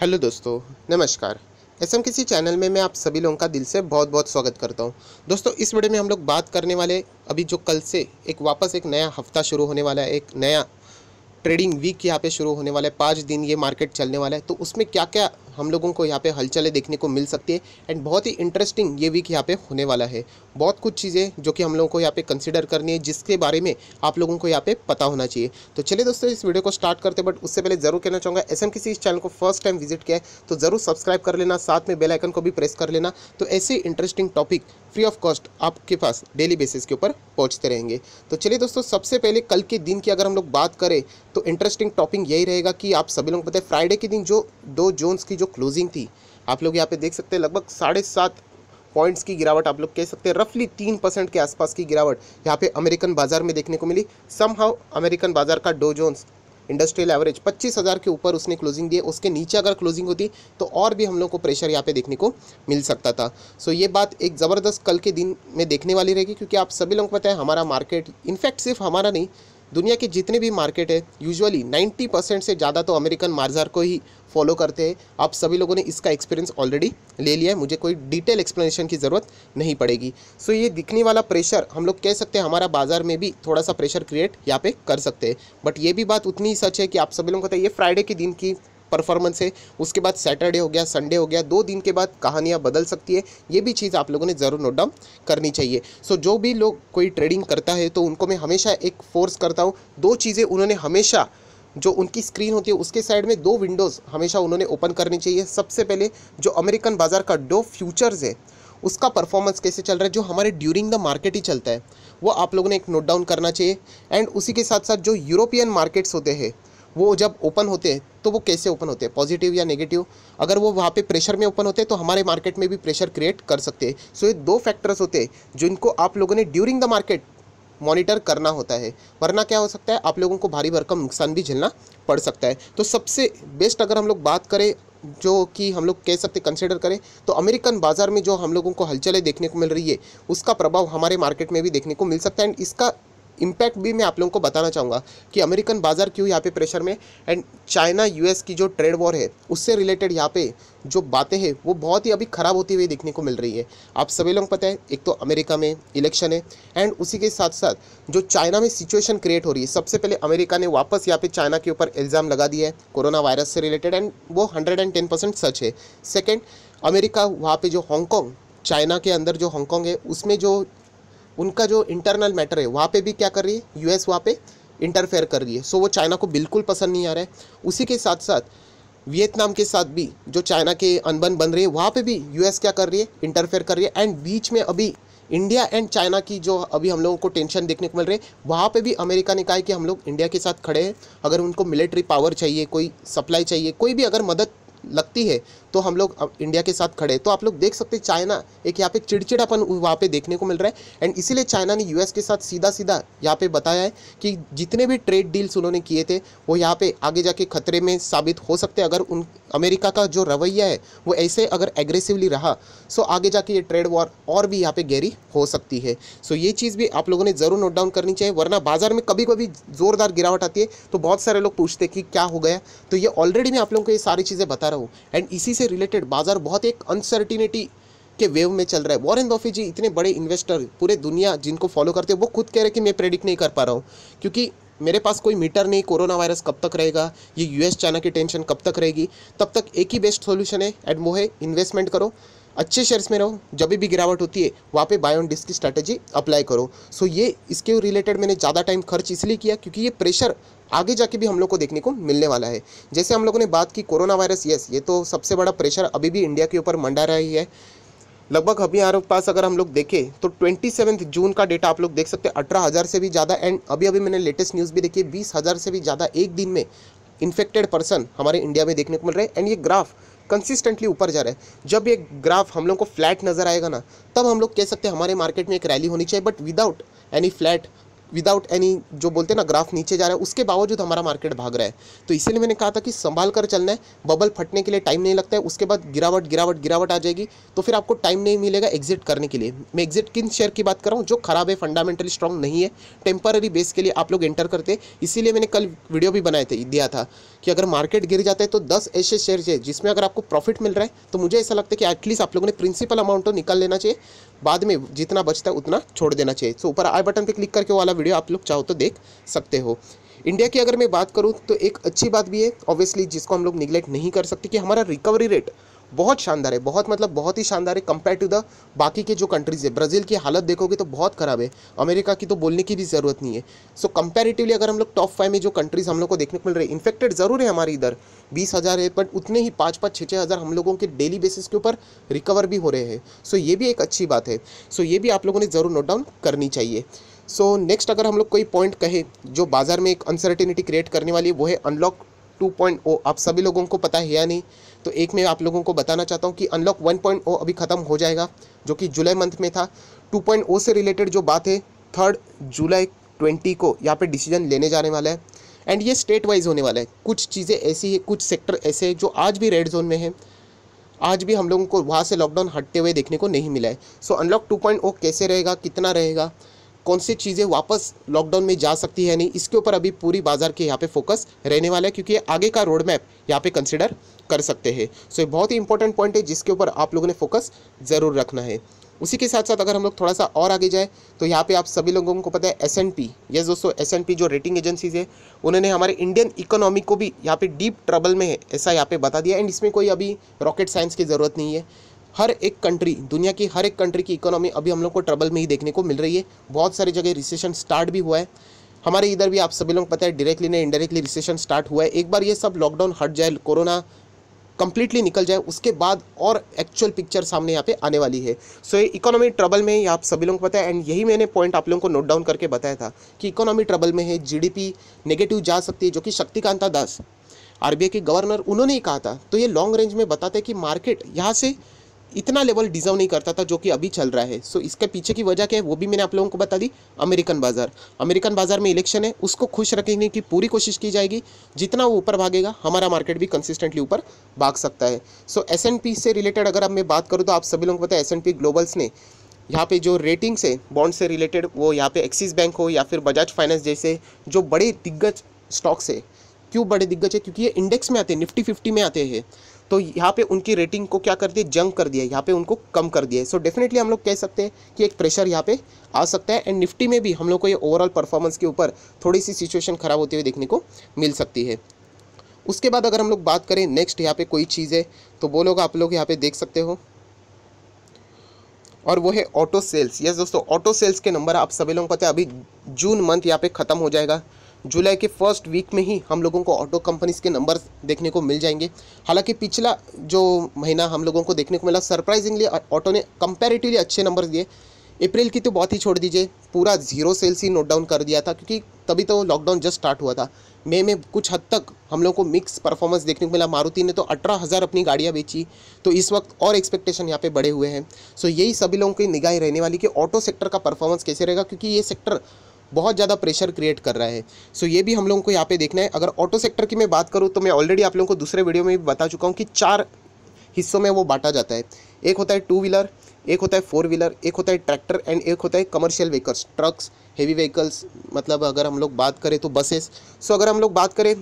hello दोस्तों नमस्कार S M किसी चैनल में मैं आप सभी लोगों का दिल से बहुत बहुत स्वागत करता हूं दोस्तों इस वीडियो में हम लोग बात करने वाले अभी जो कल से एक वापस एक नया हफ्ता शुरू होने वाला है एक नया ट्रेडिंग वीक यहाँ पे शुरू होने वाला है पाँच दिन ये मार्केट चलने वाला है तो उसमें क्या क्या हम लोगों को यहाँ पे हलचलें देखने को मिल सकती है एंड बहुत ही इंटरेस्टिंग ये वीक यहाँ पे होने वाला है बहुत कुछ चीज़ें जो कि हम लोगों को यहाँ पे कंसिडर करनी है जिसके बारे में आप लोगों को यहाँ पे पता होना चाहिए तो चलिए दोस्तों इस वीडियो को स्टार्ट करते बट उससे पहले जरूर कहना चाहूँगा एस हम किसी इस चैनल को फर्स्ट टाइम विजिट किया है तो ज़रूर सब्सक्राइब कर लेना साथ में बेलाइकन को भी प्रेस कर लेना तो ऐसे interesting topic free of cost आपके पास डेली बेसिस के ऊपर पहुँचते रहेंगे तो चलिए दोस्तों सबसे पहले कल के दिन की अगर हम लोग बात करें तो इंटरेस्टिंग टॉपिक यही रहेगा कि आप सभी लोग बताए फ्राइडे के दिन जो दो जोन्स की जो क्लोजिंग थी आप लोग यहाँ पे देख सकते हैं लगभग साढ़े सात पॉइंट्स की गिरावट आप लोग कह सकते हैं रफली तीन परसेंट के आसपास की गिरावट यहाँ पे अमेरिकन बाजार में देखने को मिली समहाउ अमेरिकन बाजार का डो जोन्स इंडस्ट्रियल एवरेज पच्चीस हज़ार के ऊपर उसने क्लोजिंग दी उसके नीचे अगर क्लोजिंग होती तो और भी हम लोग को प्रेशर यहाँ पे देखने को मिल सकता था सो ये बात एक ज़बरदस्त कल के दिन में देखने वाली रहेगी क्योंकि आप सभी लोगों को पता है हमारा मार्केट इनफैक्ट सिर्फ हमारा नहीं दुनिया के जितने भी मार्केट है यूजुअली 90 परसेंट से ज़्यादा तो अमेरिकन मार्जार को ही फॉलो करते हैं आप सभी लोगों ने इसका एक्सपीरियंस ऑलरेडी ले लिया है मुझे कोई डिटेल एक्सप्लेनेशन की ज़रूरत नहीं पड़ेगी सो so, ये दिखने वाला प्रेशर हम लोग कह सकते हैं हमारा बाजार में भी थोड़ा सा प्रेशर क्रिएट यहाँ पे कर सकते हैं बट ये भी बात उतनी सच है कि आप सभी लोगों को ये फ्राइडे के दिन की परफॉर्मेंस है उसके बाद सैटरडे हो गया संडे हो गया दो दिन के बाद कहानियाँ बदल सकती है ये भी चीज़ आप लोगों ने ज़रूर नोट डाउन करनी चाहिए सो जो भी लोग कोई ट्रेडिंग करता है तो उनको मैं हमेशा एक फोर्स करता हूँ दो चीज़ें उन्होंने हमेशा जो उनकी स्क्रीन होती है उसके साइड में दो विंडोज़ हमेशा उन्होंने ओपन करनी चाहिए सबसे पहले जो अमेरिकन बाज़ार का डो फ्यूचर्स है उसका परफॉर्मेंस कैसे चल रहा है जो हमारे ड्यूरिंग द मार्केट ही चलता है वो आप लोगों ने एक नोट डाउन करना चाहिए एंड उसी के साथ साथ जो यूरोपियन मार्केट्स होते हैं वो जब ओपन होते हैं तो वो कैसे ओपन होते हैं पॉजिटिव या नेगेटिव अगर वो वहाँ पे प्रेशर में ओपन होते हैं तो हमारे मार्केट में भी प्रेशर क्रिएट कर सकते हैं सो ये दो फैक्टर्स होते हैं जिनको आप लोगों ने ड्यूरिंग द मार्केट मॉनिटर करना होता है वरना क्या हो सकता है आप लोगों को भारी भरकम नुकसान भी झेलना पड़ सकता है तो सबसे बेस्ट अगर हम लोग बात करें जो कि हम लोग कह सकते कंसिडर करें तो अमेरिकन बाज़ार में जो हम लोगों को हलचलें देखने को मिल रही है उसका प्रभाव हमारे मार्केट में भी देखने को मिल सकता है एंड इसका इम्पैक्ट भी मैं आप लोगों को बताना चाहूँगा कि अमेरिकन बाज़ार क्यों यहाँ पे प्रेशर में एंड चाइना यूएस की जो ट्रेड वॉर है उससे रिलेटेड यहाँ पे जो बातें हैं वो बहुत ही अभी ख़राब होती हुई देखने को मिल रही है आप सभी लोग पता है एक तो अमेरिका में इलेक्शन है एंड उसी के साथ साथ जो चाइना में सिचुएशन क्रिएट हो रही है सबसे पहले अमेरिका ने वापस यहाँ पे चाइना के ऊपर इल्ज़ाम लगा दिया है कोरोना वायरस से रिलेटेड एंड वो हंड्रेड एंड टेन परसेंट सच है सेकेंड अमेरिका वहाँ पर जो हॉन्गकॉन्ग चाइना के अंदर जो हांगकॉन्ग है उसमें जो उनका जो इंटरनल मैटर है वहाँ पे भी क्या कर रही है यूएस वहाँ पे इंटरफेयर कर रही है सो वो चाइना को बिल्कुल पसंद नहीं आ रहा है उसी के साथ साथ वियतनाम के साथ भी जो चाइना के अनबन बन रही है वहाँ पे भी यूएस क्या कर रही है इंटरफेयर कर रही है एंड बीच में अभी इंडिया एंड चाइना की जो अभी हम लोगों को टेंशन देखने को मिल रही है वहाँ पे भी अमेरिका ने कहा है कि हम लोग इंडिया के साथ खड़े हैं अगर उनको मिलिट्री पावर चाहिए कोई सप्लाई चाहिए कोई भी अगर मदद लगती है तो हम लोग इंडिया के साथ खड़े तो आप लोग देख सकते हैं चाइना एक यहाँ पे चिड़चिड़ापन वहाँ पे देखने को मिल रहा है एंड इसीलिए चाइना ने यूएस के साथ सीधा सीधा यहाँ पे बताया है कि जितने भी ट्रेड डील्स उन्होंने किए थे वो यहाँ पे आगे जाके खतरे में साबित हो सकते अगर उन अमेरिका का जो रवैया है वो ऐसे अगर एग्रेसिवली रहा सो आगे जाके ये ट्रेड वॉर और भी यहाँ पे गहरी हो सकती है सो ये चीज़ भी आप लोगों ने ज़रूर नोट डाउन करनी चाहिए वरना बाजार में कभी कभी ज़ोरदार गिरावट आती है तो बहुत सारे लोग पूछते कि क्या हो गया तो ये ऑलरेडी मैं आप लोगों को ये सारी चीज़ें बता रहा हूँ एंड इसी से रिलेटेड बाजार बहुत एक अनसर्टिनिटी के वेव में चल रहा है वॉरेन बफे जी इतने बड़े इन्वेस्टर पूरे दुनिया जिनको फॉलो करते हैं वो खुद कह रहे हैं कि मैं प्रेडिक्ट नहीं कर पा रहा हूँ क्योंकि मेरे पास कोई मीटर नहीं कोरोना वायरस कब तक रहेगा ये यूएस चाइना की टेंशन कब तक रहेगी तब तक एक ही बेस्ट सोल्यूशन है एंड वो है इन्वेस्टमेंट करो अच्छे शेयर्स में रहो जब भी गिरावट होती है वहाँ पे बाय ऑन डिस्क की स्ट्रैटेजी अप्लाई करो सो so ये इसके रिलेटेड मैंने ज़्यादा टाइम खर्च इसलिए किया क्योंकि ये प्रेशर आगे जाके भी हम लोग को देखने को मिलने वाला है जैसे हम लोगों ने बात की कोरोना वायरस यस ये तो सबसे बड़ा प्रेशर अभी भी इंडिया के ऊपर मंडा रही है लगभग अभी हमारे पास अगर हम लोग देखें तो ट्वेंटी सेवन्थ जून का डेटा आप लोग देख सकते हैं अठारह हज़ार से भी ज़्यादा एंड अभी अभी मैंने लेटेस्ट न्यूज़ भी देखी है बीस हज़ार से भी ज़्यादा एक दिन में इन्फेक्टेड पर्सन हमारे इंडिया में देखने को मिल रहे हैं एंड ये ग्राफ कंसिस्टेंटली ऊपर जा रहा है जब ये ग्राफ हम लोग को फ्लैट नज़र आएगा ना तब हम लोग कह सकते हैं हमारे मार्केट में एक रैली होनी चाहिए but without any flat without any जो बोलते हैं ना ग्राफ नीचे जा रहा है उसके बावजूद हमारा मार्केट भाग रहा है तो इसीलिए मैंने कहा था कि संभाल कर चलना है बबल फटने के लिए टाइम नहीं लगता है उसके बाद गिरावट गिरावट गिरावट आ जाएगी तो फिर आपको टाइम नहीं मिलेगा एग्जिट करने के लिए मैं एग्जिट किन शेयर की बात कर रहा हूँ जो खराब है फंडामेंटली स्ट्रॉन्ग नहीं है टेम्पररी बेस के लिए आप लोग एंटर करते इसीलिए मैंने कल वीडियो भी बनाए थे दिया था कि अगर मार्केट गिर जाता है तो दस ऐसे शेयर है जिसमें अगर आपको प्रॉफिट मिल रहा है तो मुझे ऐसा लगता है कि एटलीस्ट आप लोगों ने प्रिंसिपल अमाउंट तो निकाल लेना चाहिए बाद में जितना बचता है उतना छोड़ देना चाहिए तो ऊपर आई बटन पर क्लिक करके वाला वीडियो आप लोग चाहो तो देख सकते हो इंडिया की अगर मैं बात करूँ तो एक अच्छी बात भी है ऑब्वियसली जिसको हम लोग निगलेक्ट नहीं कर सकते कि हमारा रिकवरी रेट बहुत शानदार है बहुत मतलब बहुत ही शानदार है कंपेयर टू द बाकी के जो कंट्रीज़ है ब्राज़ील की हालत देखोगे तो बहुत ख़राब है अमेरिका की तो बोलने की भी ज़रूरत नहीं है सो so, कंपेरेटिवली अगर हम लोग टॉप फाइव में जो कंट्रीज़ हम लोग को देखने को मिल रही है इन्फेक्टेड ज़रूर है हमारे इधर बीस हज़ार है बट उतने ही पाँच पाँच छः छः हज़ार हम लोगों के डेली बेसिस के ऊपर रिकवर भी हो रहे हैं सो so, ये भी एक अच्छी बात है सो so, ये भी आप लोगों ने ज़रूर नोट डाउन करनी चाहिए सो so, नेक्स्ट अगर हम लोग कोई पॉइंट कहे जो बाज़ार में एक अनसर्टिनिटी क्रिएट करने वाली है वो है अनलॉक 2.0 आप सभी लोगों को पता है या नहीं तो एक मैं आप लोगों को बताना चाहता हूँ कि अनलॉक 1.0 अभी ख़त्म हो जाएगा जो कि जुलाई मंथ में था 2.0 से रिलेटेड जो बात है थर्ड जुलाई ट्वेंटी को यहाँ पर डिसीजन लेने जाने वाला है एंड ये स्टेट वाइज होने वाला है कुछ चीज़ें ऐसी है कुछ सेक्टर ऐसे है जो आज भी रेड जोन में है आज भी हम लोगों को वहाँ से लॉकडाउन हटते हुए देखने को नहीं मिला है सो अनलॉक ओ कैसे रहेगा कितना रहेगा कौन सी चीज़ें वापस लॉकडाउन में जा सकती है नहीं इसके ऊपर अभी पूरी बाजार के यहाँ पे फोकस रहने वाला है क्योंकि आगे का रोड मैप यहाँ पे कंसिडर कर सकते हैं सो ये बहुत ही इंपॉर्टेंट पॉइंट है जिसके ऊपर आप लोगों ने फोकस ज़रूर रखना है उसी के साथ साथ अगर हम लोग थोड़ा सा और आगे जाए तो यहाँ पे आप सभी लोगों को पता है एस एन पी यस दोस्तों एस एन पी जो रेटिंग एजेंसीज है उन्होंने हमारे इंडियन इकोनॉमी को भी यहाँ पे डीप ट्रबल में है ऐसा यहाँ पे बता दिया एंड इसमें कोई अभी रॉकेट साइंस की ज़रूरत नहीं है हर एक कंट्री दुनिया की हर एक कंट्री की इकोनॉमी अभी हम लोग को ट्रबल में ही देखने को मिल रही है बहुत सारी जगह रिसेशन स्टार्ट भी हुआ है हमारे इधर भी आप सभी लोग पता है डायरेक्टली ने इनडायरेक्टली रिसेशन स्टार्ट हुआ है एक बार ये सब लॉकडाउन हट जाए कोरोना कंप्लीटली निकल जाए उसके बाद और एक्चुअल पिक्चर सामने यहाँ पे आने वाली है सो so, ये इकोनॉमी ट्रबल में आप सभी लोगों को पता है एंड यही मैंने पॉइंट आप लोगों को नोट डाउन करके बताया था कि इकोनॉमी ट्रबल में है जीडीपी नेगेटिव जा सकती है जो कि शक्तिकांता दास आरबीआई के गवर्नर उन्होंने ही कहा था तो ये लॉन्ग रेंज में बताते कि मार्केट यहाँ से इतना लेवल डिजर्व नहीं करता था जो कि अभी चल रहा है सो so, इसके पीछे की वजह क्या है वो भी मैंने आप लोगों को बता दी अमेरिकन बाज़ार अमेरिकन बाज़ार में इलेक्शन है उसको खुश रखने की पूरी कोशिश की जाएगी जितना वो ऊपर भागेगा हमारा मार्केट भी कंसिस्टेंटली ऊपर भाग सकता है सो एस एन पी से रिलेटेड अगर अब मैं बात करूँ तो आप सभी लोगों को पता है एस एन पी ग्लोबल्स ने यहाँ पे जो रेटिंग्स है बॉन्ड से रिलेटेड वो यहाँ पे एक्सिस बैंक हो या फिर बजाज फाइनेंस जैसे जो बड़े दिग्गज स्टॉक्स है क्यों बड़े दिग्गज है क्योंकि ये इंडेक्स में आते हैं निफ्टी फिफ्टी में आते हैं तो यहाँ पे उनकी रेटिंग को क्या कर दिया जंग कर दिया यहाँ पे उनको कम कर दिया सो डेफिनेटली हम लोग कह सकते हैं कि एक प्रेशर यहाँ पे आ सकता है एंड निफ्टी में भी हम लोग को ये ओवरऑल परफॉर्मेंस के ऊपर थोड़ी सी सिचुएशन खराब होती हुई देखने को मिल सकती है उसके बाद अगर हम लोग बात करें नेक्स्ट यहाँ पे कोई चीज़ है तो वो लोग आप लोग यहाँ पे देख सकते हो और वो है ऑटो सेल्स यस दोस्तों ऑटो सेल्स के नंबर आप सभी लोगों को पता है अभी जून मंथ यहाँ पे ख़त्म हो जाएगा जुलाई के फर्स्ट वीक में ही हम लोगों को ऑटो कंपनीज़ के नंबर्स देखने को मिल जाएंगे हालांकि पिछला जो महीना हम लोगों को देखने को मिला सरप्राइजिंगली ऑटो ने कंपेरेटिवली अच्छे नंबर दिए अप्रैल की तो बहुत ही छोड़ दीजिए पूरा जीरो सेल्स ही नोट डाउन कर दिया था क्योंकि तभी तो लॉकडाउन जस्ट स्टार्ट हुआ था मई में कुछ हद तक हम लोग को मिक्स परफॉर्मेंस देखने को मिला मारुति ने तो अठारह हज़ार अपनी गाड़ियाँ बेची तो इस वक्त और एक्सपेक्टेशन यहाँ पे बढ़े हुए हैं सो यही सभी लोगों की निगाहें रहने वाली कि ऑटो सेक्टर का परफॉर्मेंस कैसे रहेगा क्योंकि ये सेक्टर बहुत ज़्यादा प्रेशर क्रिएट कर रहा है सो ये भी हम लोगों को यहाँ पे देखना है अगर ऑटो सेक्टर की मैं बात करूँ तो मैं ऑलरेडी आप लोगों को दूसरे वीडियो में भी बता चुका हूँ कि चार हिस्सों में वो बांटा जाता है एक होता है टू व्हीलर एक होता है फोर व्हीलर एक होता है ट्रैक्टर एंड एक होता है commercial vehicles trucks heavy vehicles मतलब अगर हम लोग बात करें तो बसेस सो अगर हम लोग बात करें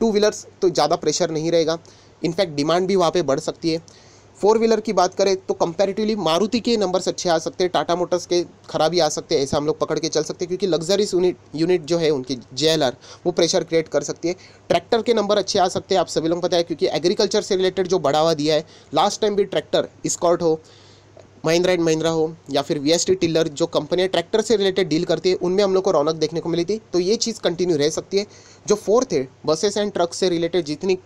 टू व्हीलर्स तो ज़्यादा प्रेशर नहीं रहेगा इनफैक्ट डिमांड भी वहाँ पर बढ़ सकती है फोर व्हीलर की बात करें तो कंपेरेटिवली मारुति के नंबर्स अच्छे आ सकते हैं टाटा मोटर्स के खराबी आ सकते हैं ऐसा हम लोग पकड़ के चल सकते हैं क्योंकि लग्जरीज यूनिट यूनिट जो है उनकी जे वो प्रेशर क्रिएट कर सकती है ट्रैक्टर के नंबर अच्छे आ सकते हैं आप सभी लोग पता है क्योंकि एग्रीकल्चर से रिलेटेड जो बढ़ावा दिया है लास्ट टाइम भी ट्रैक्टर स्कॉट हो महिंद्रा एंड महिंद्रा हो या फिर वी एस टिलर जो कंपनियाँ ट्रैक्टर से रिलेटेड डील करती है उनमें हम लोग को रौनक देखने को मिली थी तो ये चीज़ कंटिन्यू रह सकती है जो फोर्थ है बसेस एंड ट्रक से रिलेटेड जितनी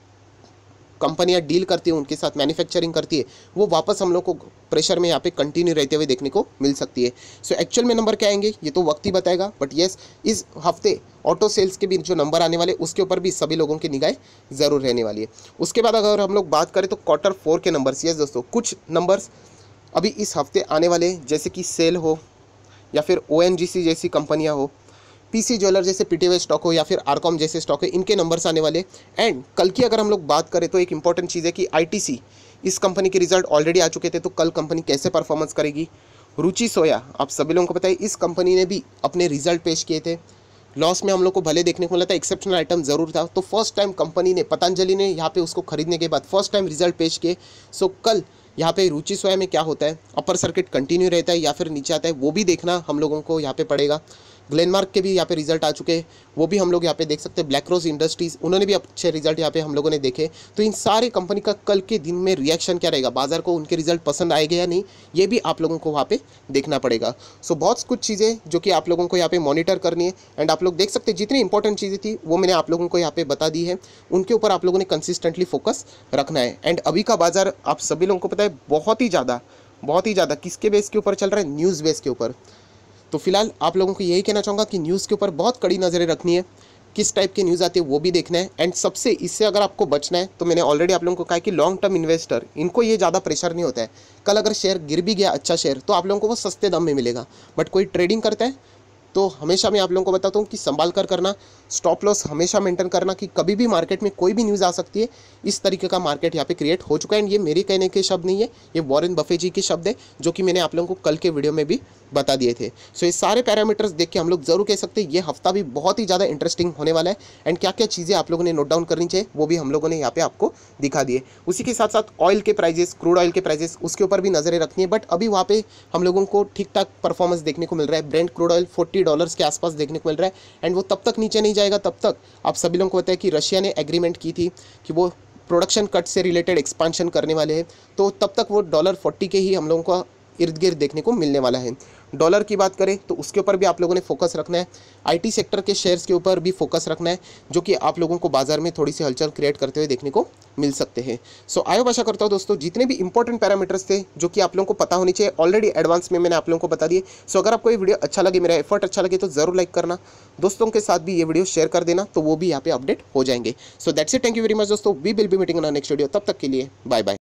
कंपनियाँ डील करती हैं उनके साथ मैन्युफैक्चरिंग करती है वो वापस हम लोग को प्रेशर में यहाँ पे कंटिन्यू रहते हुए देखने को मिल सकती है सो so, एक्चुअल में नंबर क्या आएंगे ये तो वक्त ही बताएगा बट येस इस हफ्ते ऑटो सेल्स के भी जो नंबर आने वाले उसके ऊपर भी सभी लोगों की निगाहें ज़रूर रहने वाली है उसके बाद अगर हम लोग बात करें तो क्वार्टर फोर के नंबर्स येस दोस्तों कुछ नंबर्स अभी इस हफ्ते आने वाले जैसे कि सेल हो या फिर ओ जैसी कंपनियाँ हो पीसी ज्वेलर जैसे पीटी स्टॉक हो या फिर आरकॉम जैसे स्टॉक है इनके नंबर्स आने वाले एंड कल की अगर हम लोग बात करें तो एक इंपॉर्टेंट चीज़ है कि आईटीसी इस कंपनी के रिजल्ट ऑलरेडी आ चुके थे तो कल कंपनी कैसे परफॉर्मेंस करेगी रुचि सोया आप सभी लोगों को पता है इस कंपनी ने भी अपने रिजल्ट पेश किए थे लॉस में हम लोग को भले देखने को मिला था एक्सेप्शनल आइटम जरूर था तो फर्स्ट टाइम कंपनी ने पतंजलि ने यहाँ पे उसको खरीदने के बाद फर्स्ट टाइम रिजल्ट पेश किए सो कल यहाँ पे रुचि सोया में क्या होता है अपर सर्किट कंटिन्यू रहता है या फिर नीचे आता है वो भी देखना हम लोगों को यहाँ पे पड़ेगा ग्लेनमार्क के भी यहाँ पे रिजल्ट आ चुके हैं वो भी हम लोग यहाँ पे देख सकते हैं ब्लैक रोज इंडस्ट्रीज़ उन्होंने भी अच्छे रिजल्ट यहाँ पे हम लोगों ने देखे तो इन सारे कंपनी का कल के दिन में रिएक्शन क्या रहेगा बाजार को उनके रिजल्ट पसंद आएगा या नहीं ये भी आप लोगों को वहाँ पर देखना पड़ेगा सो बहुत कुछ चीज़ें जो कि आप लोगों को यहाँ पर मॉनिटर करनी है एंड आप लोग देख सकते जितनी इंपॉर्टेंट चीज़ें थी वो मैंने आप लोगों को यहाँ पर बता दी है उनके ऊपर आप लोगों ने कंसिस्टेंटली फोकस रखना है एंड अभी का बाजार आप सभी लोगों को पता है बहुत ही ज़्यादा बहुत ही ज़्यादा किसके बेस के ऊपर चल रहा है न्यूज़ बेस के ऊपर तो फिलहाल आप लोगों को यही कहना चाहूँगा कि न्यूज़ के ऊपर बहुत कड़ी नज़रें रखनी है किस टाइप की न्यूज़ आती है वो भी देखना है एंड सबसे इससे अगर आपको बचना है तो मैंने ऑलरेडी आप लोगों को कहा कि लॉन्ग टर्म इन्वेस्टर इनको ये ज़्यादा प्रेशर नहीं होता है कल अगर शेयर गिर भी गया अच्छा शेयर तो आप लोगों को वो सस्ते दम में मिलेगा बट कोई ट्रेडिंग करता है तो हमेशा मैं आप लोगों को बताता हूँ कि संभाल कर करना स्टॉप लॉस हमेशा मेंटेन करना कि कभी भी मार्केट में कोई भी न्यूज़ आ सकती है इस तरीके का मार्केट यहाँ पे क्रिएट हो चुका है एंड ये मेरे कहने के शब्द नहीं है ये वॉरेन बफे जी के शब्द है जो कि मैंने आप लोगों को कल के वीडियो में भी बता दिए थे सो ये सारे पैरामीटर्स देख के हम लोग जरूर कह सकते हैं ये हफ्ता भी बहुत ही ज़्यादा इंटरेस्टिंग होने वाला है एंड क्या क्या चीज़ें आप लोगों ने नोट डाउन करनी चाहिए वो भी हम लोगों ने यहाँ पे आपको दिखा दिए उसी के साथ साथ ऑयल के प्राइजेस क्रूड ऑयल के प्राइजेस उसके ऊपर भी नज़रें रखनी है बट अभी वहाँ पर हम लोगों को ठीक ठाक परफॉर्मेंस देखने को मिल रहा है Brent crude oil forty dollars के आसपास देखने को मिल रहा है एंड वो तब तक नीचे नहीं जाएगा तब तक आप सभी लोगों को पता है कि रशिया ने एग्रीमेंट की थी कि वो प्रोडक्शन कट से रिलेटेड एक्सपांशन करने वाले हैं तो तब तक वो डॉलर फोर्टी के ही हम लोगों का इर्द गिर्द देखने को मिलने वाला है डॉलर की बात करें तो उसके ऊपर भी आप लोगों ने फोकस रखना है आईटी सेक्टर के शेयर्स के ऊपर भी फोकस रखना है जो कि आप लोगों को बाजार में थोड़ी सी हलचल क्रिएट करते हुए देखने को मिल सकते हैं सो आयो आशा करता हूँ दोस्तों जितने भी इंपॉर्टेंट पैरामीटर्स थे जो कि आप लोगों को पता होनी चाहिए ऑलरेडी एडवांस में मैंने आप लोगों को बता दिए सो so, अगर आपको ये वीडियो अच्छा लगे मेरा एफर्ट अच्छा लगे तो ज़रूर लाइक करना दोस्तों के साथ भी ये वीडियो शेयर कर देना तो वो भी यहाँ पे अपडेट हो जाएंगे so that's it thank you very much दोस्तों we will be meeting next video तब तक के लिए बाय बाय